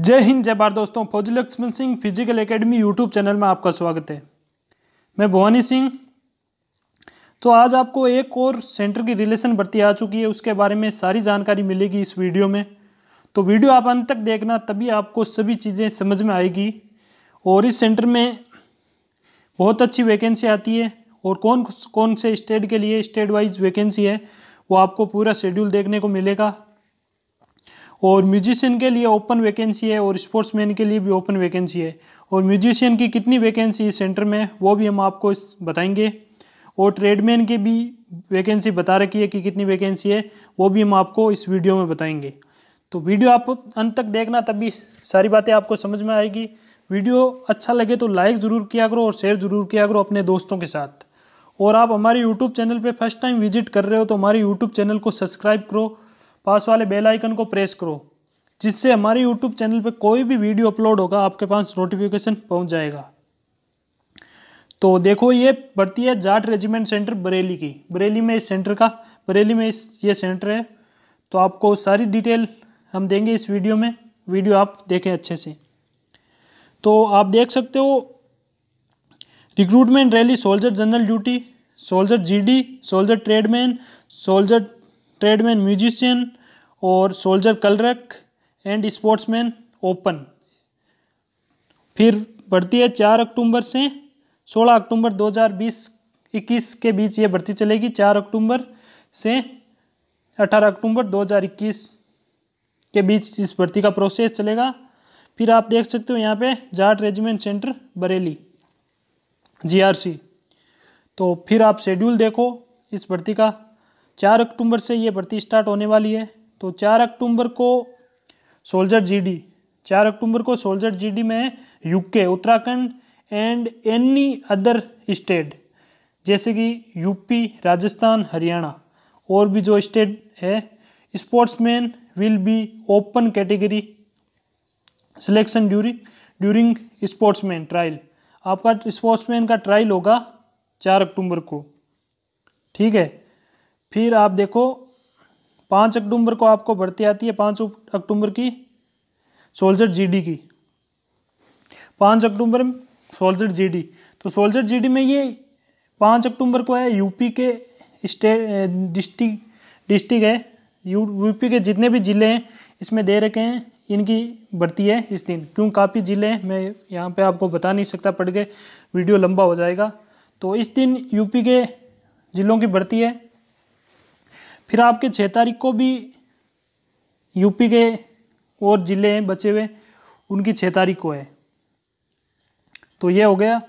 जय हिंद जय भारत दोस्तों फौजी Laxman Singh physical academy YouTube channel में आपका स्वागत है मैं भवानी सिंह तो आज आपको एक और सेंटर की रिलेशन भर्ती आ चुकी है उसके बारे में सारी जानकारी मिलेगी इस वीडियो में तो वीडियो आप अंत तक देखना तभी आपको सभी चीज़ें समझ में आएगी और इस सेंटर में बहुत अच्छी वैकेंसी आती है और कौन कौन से स्टेट के लिए स्टेट वाइज वैकेंसी है वो आपको पूरा शेड्यूल देखने को मिलेगा और म्यूजिशियन के लिए ओपन वैकेंसी है और स्पोर्ट्समैन के लिए भी ओपन वैकेंसी है और म्यूजिशियन की कितनी वैकेंसी इस सेंटर में वो भी हम आपको बताएंगे और ट्रेडमैन की भी वैकेंसी बता रखी है कि कितनी वैकेंसी है वो भी हम आपको इस वीडियो में बताएंगे तो वीडियो आप अंत तक देखना तभी सारी बातें आपको समझ में आएगी वीडियो अच्छा लगे तो लाइक ज़रूर किया करो और शेयर ज़रूर किया करो अपने दोस्तों के साथ और आप हमारे यूट्यूब चैनल पर फर्स्ट टाइम विजिट कर रहे हो तो हमारे यूट्यूब चैनल को सब्सक्राइब करो पास वाले बेल आइकन को प्रेस करो जिससे हमारे यूट्यूब चैनल पर कोई भी वीडियो अपलोड होगा आपके पास नोटिफिकेशन पहुंच जाएगा तो देखो ये भर्ती है जाट रेजिमेंट सेंटर बरेली की बरेली में इस सेंटर का बरेली में इस ये सेंटर है तो आपको सारी डिटेल हम देंगे इस वीडियो में वीडियो आप देखें अच्छे से तो आप देख सकते हो recruitment rally soldier general duty soldier GD soldier tradesman soldier tradesman musician और soldier clerk and sportsman open फिर बढ़ती है चार अक्टूबर से सोलह अक्टूबर 2020 21 के बीच ये भर्ती चलेगी चार अक्टूबर से अठारह अक्टूबर 2021 के बीच इस भर्ती का प्रोसेस चलेगा फिर आप देख सकते हो यहाँ पे Jat regiment centre Bareilly GRC तो फिर आप शेड्यूल देखो इस भर्ती का चार अक्टूबर से ये भर्ती स्टार्ट होने वाली है तो चार अक्टूबर को सोल्जर जीडी चार अक्टूबर को सोल्जर जीडी में UK Uttarakhand and any other state जैसे कि यूपी राजस्थान हरियाणा और भी जो स्टेट है sportsman will be open category selection during during sportsman trial आपका स्पोर्ट्समैन का ट्रायल होगा चार अक्टूबर को ठीक है फिर आप देखो पाँच अक्टूबर को आपको भर्ती आती है पाँच अक्टूबर की सोल्जर जीडी की पाँच अक्टूबर सोल्जर जीडी तो सोल्जर जीडी में ये पाँच अक्टूबर को है यूपी के स्टेट डिस्ट्रिक्ट डिस्ट्रिक्ट है यूपी के जितने भी ज़िले हैं इसमें दे रखे हैं इनकी भर्ती है इस दिन क्यों काफ़ी ज़िले हैं मैं यहाँ पे आपको बता नहीं सकता पढ़ के वीडियो लंबा हो जाएगा तो इस दिन यूपी के ज़िलों की भर्ती है फिर आपके छः तारीख को भी यूपी के और ज़िले हैं बचे हुए उनकी छः तारीख को है तो ये हो गया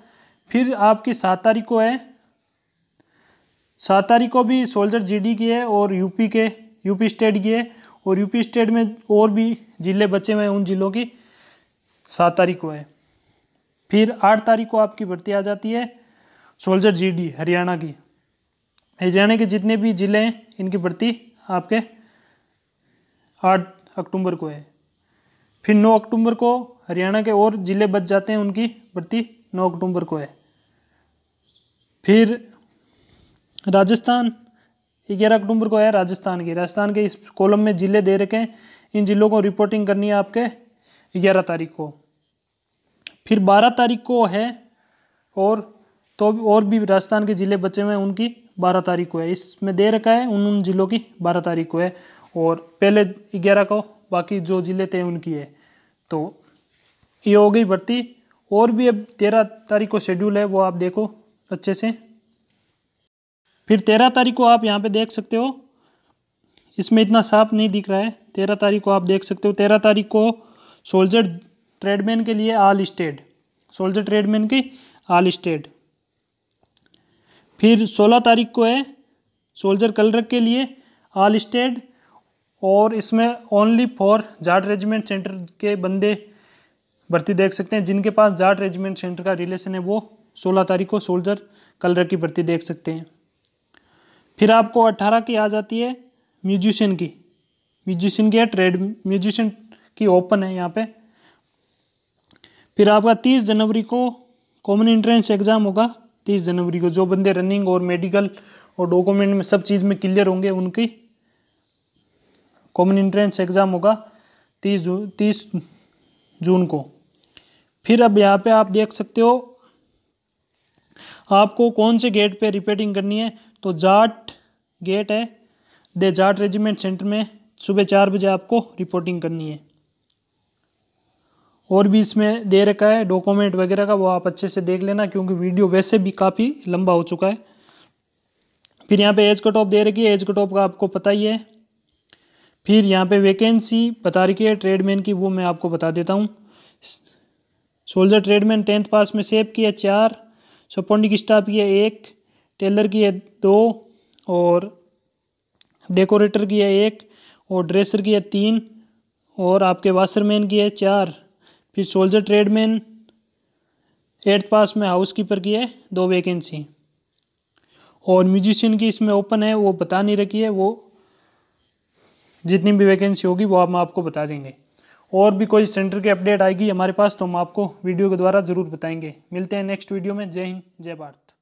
फिर आपकी सात तारीख को है सात तारीख को भी सोल्जर जीडी की है और यूपी के यूपी स्टेट की है और यूपी स्टेट में और भी ज़िले बचे हुए हैं उन ज़िलों की सात तारीख को है फिर आठ तारीख को आपकी भर्ती आ जाती है सोल्जर जीडी हरियाणा की हरियाणा के जितने भी ज़िले हैं इनकी भर्ती आपके आठ अक्टूबर को है फिर नौ अक्टूबर को हरियाणा के और ज़िले बच जाते हैं उनकी भर्ती नौ अक्टूबर को है फिर राजस्थान ग्यारह अक्टूबर को है राजस्थान की राजस्थान के इस कॉलम में ज़िले दे रखे हैं इन ज़िलों को रिपोर्टिंग करनी है आपके ग्यारह तारीख को फिर बारह तारीख को है और तो और भी राजस्थान के ज़िले बचे हुए हैं उनकी बारह तारीख को है इसमें दे रखा है उन उन जिलों की बारह तारीख को है और पहले ग्यारह को बाकी जो ज़िले थे उनकी है तो ये हो गई भर्ती और भी अब तेरह तारीख को शेड्यूल है वो आप देखो अच्छे से फिर तेरह तारीख को आप यहाँ पे देख सकते हो इसमें इतना साफ नहीं दिख रहा है तेरह तारीख को आप देख सकते हो तेरह तारीख को सोल्जर ट्रेडमैन के लिए आल स्टेट सोल्जर ट्रेडमैन की आल स्टेट फिर 16 तारीख को है सोल्जर कलर के लिए ऑल स्टेट और इसमें only for Jat regiment centre के बंदे भर्ती देख सकते हैं जिनके पास जाट रेजिमेंट सेंटर का रिलेशन है वो 16 तारीख को सोल्जर कलर की भर्ती देख सकते हैं फिर आपको 18 की आ जाती है म्यूजिशियन की म्यूजिशियन की है ट्रेड म्यूजिशियन की ओपन है यहाँ पे फिर आपका 30 जनवरी को कॉमन एंट्रेंस एग्ज़ाम होगा तीस जनवरी को जो बंदे रनिंग और मेडिकल और डॉक्यूमेंट में सब चीज़ में क्लियर होंगे उनकी कॉमन इंट्रेंस एग्ज़ाम होगा तीस जू तीस जून को फिर अब यहाँ पे आप देख सकते हो आपको कौन से गेट पे रिपीटिंग करनी है तो जाट गेट है दे जाट रेजिमेंट सेंटर में सुबह चार बजे आपको रिपोर्टिंग करनी है और भी इसमें दे रखा है डॉक्यूमेंट वगैरह का वो आप अच्छे से देख लेना क्योंकि वीडियो वैसे भी काफ़ी लंबा हो चुका है फिर यहाँ पे एज का टॉप दे रखी है एज का टॉप का आपको पता ही है फिर यहाँ पे वैकेंसी बता रखी है ट्रेडमैन की वो मैं आपको बता देता हूँ सोल्जर ट्रेडमैन टेंथ पास में सेप की है चार सपोर्टिंग स्टाफ की है एक टेलर की है दो और डेकोरेटर की है एक और ड्रेसर की है तीन और आपके वाशरमैन की है चार फिर सोल्जर ट्रेडमैन एट्थ पास में हाउस कीपर की है दो वैकेंसी और म्यूजिशियन की इसमें ओपन है वो बता नहीं रखी है वो जितनी भी वैकेंसी होगी वो हम आपको बता देंगे और भी कोई सेंटर की अपडेट आएगी हमारे पास तो हम आपको वीडियो के द्वारा ज़रूर बताएंगे मिलते हैं नेक्स्ट वीडियो में जय हिंद जय भारत